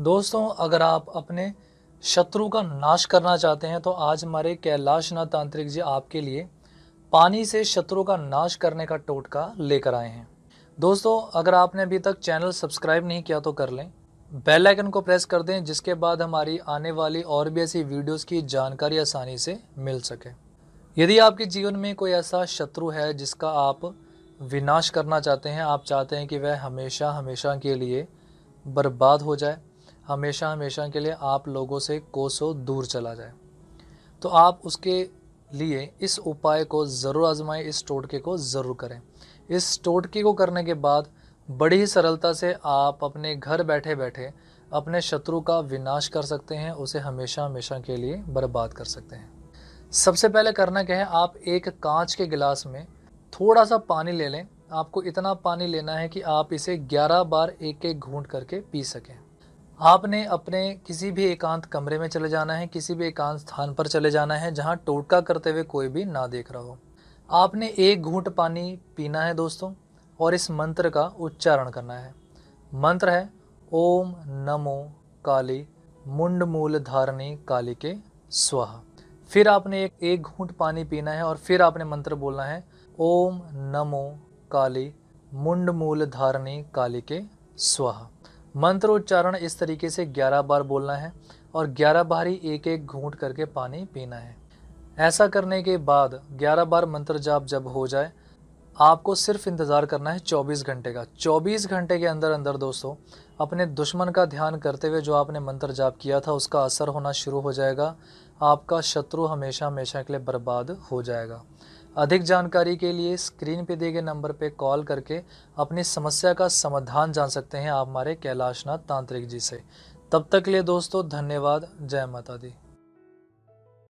दोस्तों अगर आप अपने शत्रु का नाश करना चाहते हैं तो आज हमारे कैलाश तांत्रिक जी आपके लिए पानी से शत्रु का नाश करने का टोटका लेकर आए हैं दोस्तों अगर आपने अभी तक चैनल सब्सक्राइब नहीं किया तो कर लें बेल आइकन को प्रेस कर दें जिसके बाद हमारी आने वाली और भी ऐसी वीडियोस की जानकारी आसानी से मिल सके यदि आपके जीवन में कोई ऐसा शत्रु है जिसका आप विनाश करना चाहते हैं आप चाहते हैं कि वह हमेशा हमेशा के लिए बर्बाद हो जाए हमेशा हमेशा के लिए आप लोगों से कोसों दूर चला जाए तो आप उसके लिए इस उपाय को ज़रूर आजमाएं इस टोटके को ज़रूर करें इस टोटके को करने के बाद बड़ी ही सरलता से आप अपने घर बैठे बैठे अपने शत्रु का विनाश कर सकते हैं उसे हमेशा हमेशा के लिए बर्बाद कर सकते हैं सबसे पहले करना क्या है आप एक कांच के गिलास में थोड़ा सा पानी ले लें आपको इतना पानी लेना है कि आप इसे 11 बार एक एक घूंट करके पी सकें आपने अपने किसी भी एकांत कमरे में चले जाना है किसी भी एकांत स्थान पर चले जाना है जहाँ टोटका करते हुए कोई भी ना देख रहा हो आपने एक घूंट पानी पीना है दोस्तों और इस मंत्र का उच्चारण करना है मंत्र है ओम नमो काली मुंड मूल धारणी काली के स्वाहा फिर आपने एक एक घूंट पानी पीना है और फिर आपने मंत्र बोलना है ओम नमो काली मुंड मूल धारणी काली के स्वाहा मंत्रोच्चारण इस तरीके से 11 बार बोलना है और 11 बार ही एक एक घूंट करके पानी पीना है ऐसा करने के बाद 11 बार मंत्र जाप जब हो जाए आपको सिर्फ इंतज़ार करना है 24 घंटे का 24 घंटे के अंदर अंदर दोस्तों अपने दुश्मन का ध्यान करते हुए जो आपने मंत्र जाप किया था उसका असर होना शुरू हो जाएगा आपका शत्रु हमेशा हमेशा के लिए बर्बाद हो जाएगा अधिक जानकारी के लिए स्क्रीन पे दिए गए नंबर पे कॉल करके अपनी समस्या का समाधान जान सकते हैं आप हमारे कैलाशनाथ तांत्रिक जी से तब तक के लिए दोस्तों धन्यवाद जय माता दी